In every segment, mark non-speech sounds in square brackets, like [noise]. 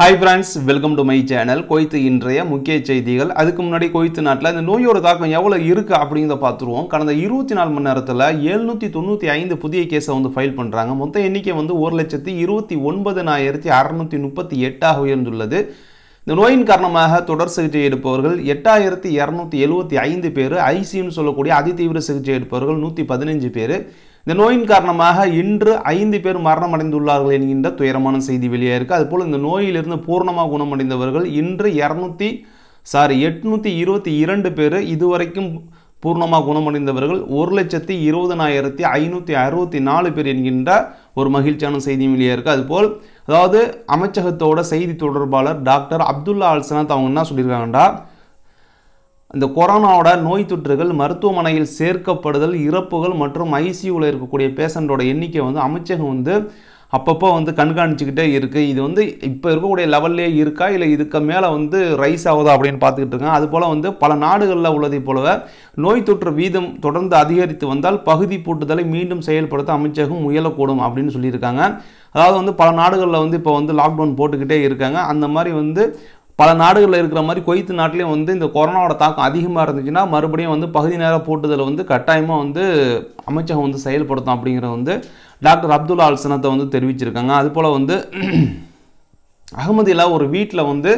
hi friends welcome to my channel கொய்த்து இன்றைய முக்கிய செய்திகள் அதுக்கு முன்னாடி கொய்த்து நாட்டில் இந்த நோயோட தாக்கம் எவ்வளோ இருக்குது அப்படிங்கிறத பார்த்துருவோம் கடந்த இருபத்தி நாலு மணி நேரத்தில் எழுநூற்றி தொண்ணூற்றி ஐந்து புதிய கேஸை வந்து ஃபைல் பண்ணுறாங்க மொத்த எண்ணிக்கை வந்து ஒரு லட்சத்தி இருபத்தி ஒன்பதனாயிரத்தி அறநூற்றி முப்பத்தி எட்டாக உயர்ந்துள்ளது இந்த நோயின் காரணமாக தொடர் சிகிச்சை எடுப்பவர்கள் எட்டாயிரத்தி இரநூத்தி எழுபத்தி ஐந்து பேர் ஐசியூன்னு சொல்லக்கூடிய அதிதீவிர சிகிச்சை எடுப்பவர்கள் நூற்றி பதினஞ்சு பேர் இந்த நோயின் காரணமாக இன்று ஐந்து பேர் மரணம் அடைந்துள்ளார்கள் என்கின்ற துயரமான செய்தி வெளியாக இருக்குது அதுபோல் இந்த நோயிலிருந்து பூர்ணமாக குணமடைந்தவர்கள் இன்று இரநூத்தி சாரி எட்நூற்றி இருபத்தி இரண்டு பேர் இதுவரைக்கும் பூர்ணமாக குணமடைந்தவர்கள் ஒரு லட்சத்தி இருபதனாயிரத்தி ஐநூற்றி அறுபத்தி நாலு பேர் என்கின்ற ஒரு மகிழ்ச்சியான செய்தி வெளியாக இருக்குது அதுபோல் அதாவது அமைச்சகத்தோட செய்தி தொடர்பாளர் டாக்டர் அப்துல்லா அல்சனாத் அவங்க என்ன சொல்லியிருக்காங்கடா இந்த கொரோனாவோட நோய் தொற்றுகள் மருத்துவமனையில் சேர்க்கப்படுதல் இறப்புகள் மற்றும் ஐசியூவில் இருக்கக்கூடிய பேஷண்ட்டோட எண்ணிக்கை வந்து அமைச்சகம் வந்து அப்பப்போ வந்து கண்காணிச்சுக்கிட்டே இருக்குது இது வந்து இப்போ இருக்கக்கூடிய லெவல்லே இருக்கா இல்லை இதுக்கு மேலே வந்து ரைஸ் ஆகுதா அப்படின்னு பார்த்துக்கிட்டு இருக்காங்க அதுபோல் வந்து பல நாடுகளில் உள்ளதை போலவே நோய் தொற்று வீதம் தொடர்ந்து அதிகரித்து வந்தால் பகுதி பூட்டுதலை மீண்டும் செயல்படுத்த அமைச்சகம் முயலக்கூடும் அப்படின்னு சொல்லியிருக்காங்க அதாவது வந்து பல நாடுகளில் வந்து இப்போ வந்து லாக்டவுன் போட்டுக்கிட்டே இருக்காங்க அந்த மாதிரி வந்து பல நாடுகளில் இருக்கிற மாதிரி கொய்த்து நாட்டிலையும் வந்து இந்த கொரோனாவோட தாக்கம் அதிகமாக இருந்துச்சுன்னா மறுபடியும் வந்து பகுதி நேர போட்டுதல் வந்து கட்டாயமாக வந்து அமைச்சகம் வந்து செயல்படுத்தும் அப்படிங்கிறத வந்து டாக்டர் அப்துல் ஆல்சனத்தை வந்து தெரிவிச்சிருக்காங்க அதுபோல் வந்து [clears throat] அகமதியில் ஒரு வீட்டில் வந்து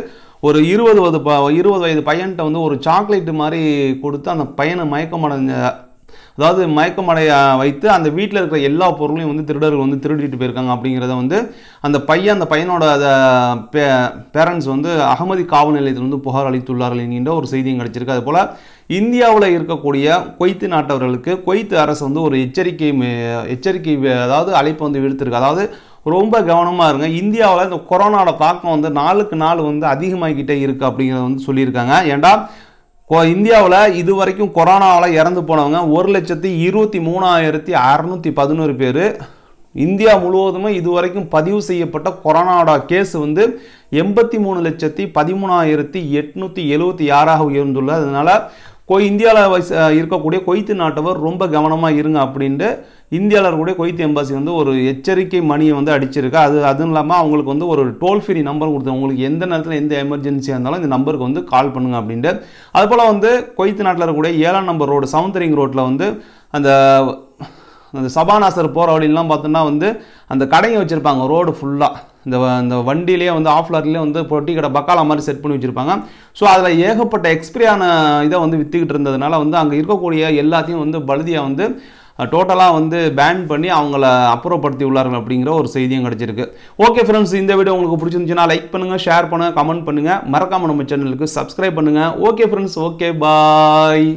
ஒரு இருபது வயது ப இருபது வயது பையன்கிட்ட வந்து ஒரு சாக்லேட்டு மாதிரி கொடுத்து அந்த பையனை மயக்கமடைஞ்ச அதாவது மயக்கமடைய வைத்து அந்த வீட்டில் இருக்கிற எல்லா பொருளையும் வந்து திருடர்கள் வந்து திருடிட்டு போயிருக்காங்க அப்படிங்கிறத வந்து அந்த பையன் அந்த பையனோட பே பேரண்ட்ஸ் வந்து அகமதி காவல் நிலையத்தில் வந்து புகார் அளித்துள்ளார்கள் என்கின்ற ஒரு செய்தியும் கிடச்சிருக்கு அதுபோல் இந்தியாவில் இருக்கக்கூடிய கொய்த்து நாட்டவர்களுக்கு கொய்த்து அரசு வந்து ஒரு எச்சரிக்கை எச்சரிக்கை அதாவது அழைப்பு வந்து விடுத்திருக்கு அதாவது ரொம்ப கவனமாக இருங்க இந்தியாவில் இந்த கொரோனாவோட தாக்கம் வந்து நாளுக்கு நாள் வந்து அதிகமாகிக்கிட்டே இருக்குது அப்படிங்கிறத வந்து சொல்லியிருக்காங்க ஏன்டா இந்தியாவில் இது வரைக்கும் கொரோனாவில் இறந்து போனவங்க ஒரு லட்சத்தி இருபத்தி மூணாயிரத்தி அறநூற்றி பதினோரு பேர் இந்தியா முழுவதுமே இது வரைக்கும் பதிவு செய்யப்பட்ட கொரோனாவோட கேஸ் வந்து எண்பத்தி மூணு லட்சத்தி பதிமூணாயிரத்தி எட்நூற்றி எழுபத்தி ஆறாக உயர்ந்துள்ளது அதனால் கொய் இந்தியாவில் இருக்கக்கூடிய கொய்த்து நாட்டவர் ரொம்ப கவனமாக இருங்க அப்படின்ட்டு இந்தியாவில் இருக்கக்கூடிய கொய்த்து எம்பாசி வந்து ஒரு எச்சரிக்கை மணியை வந்து அடிச்சிருக்கு அது அதுவும் இல்லாமல் அவங்களுக்கு வந்து ஒரு டோல் ஃப்ரீ நம்பர் கொடுத்து உங்களுக்கு எந்த நேரத்தில் எந்த எமர்ஜென்சியாக இருந்தாலும் இந்த நம்பருக்கு வந்து கால் பண்ணுங்கள் அப்படின்ட்டு அதுபோல் வந்து கொய்த்து நாட்டில் இருக்கக்கூடிய ஏழாம் நம்பர் ரோடு சவுந்தரிங் ரிங் ரோட்டில் வந்து அந்த அந்த சபாநாசர் போகிற வழியெல்லாம் பார்த்தோன்னா வந்து அந்த கடைங்க வச்சுருப்பாங்க ரோடு ஃபுல்லாக இந்த இந்த வண்டியிலேயே வந்து ஆஃப் லாட்லேயே வந்து பொட்டி கடை பக்காலா மாதிரி செட் பண்ணி வச்சுருப்பாங்க ஸோ அதில் ஏகப்பட்ட எக்ஸ்பிரியான இதை வந்து விற்றுக்கிட்டு இருந்ததுனால வந்து அங்கே இருக்கக்கூடிய எல்லாத்தையும் வந்து பழுதியாக வந்து டோட்டலாக வந்து பேன் பண்ணி அவங்கள அப்புறப்படுத்தி உள்ளார்கள் அப்படிங்கிற ஒரு செய்தியும் கிடச்சிருக்கு ஓகே ஃப்ரெண்ட்ஸ் இந்த வீடியோ உங்களுக்கு பிடிச்சிருந்துச்சுன்னா லைக் பண்ணுங்கள் ஷேர் பண்ணுங்கள் கமெண்ட் பண்ணுங்கள் மறக்காமல் நம்ம சேனலுக்கு சப்ஸ்கிரைப் பண்ணுங்கள் ஓகே ஃப்ரெண்ட்ஸ் ஓகே பாய்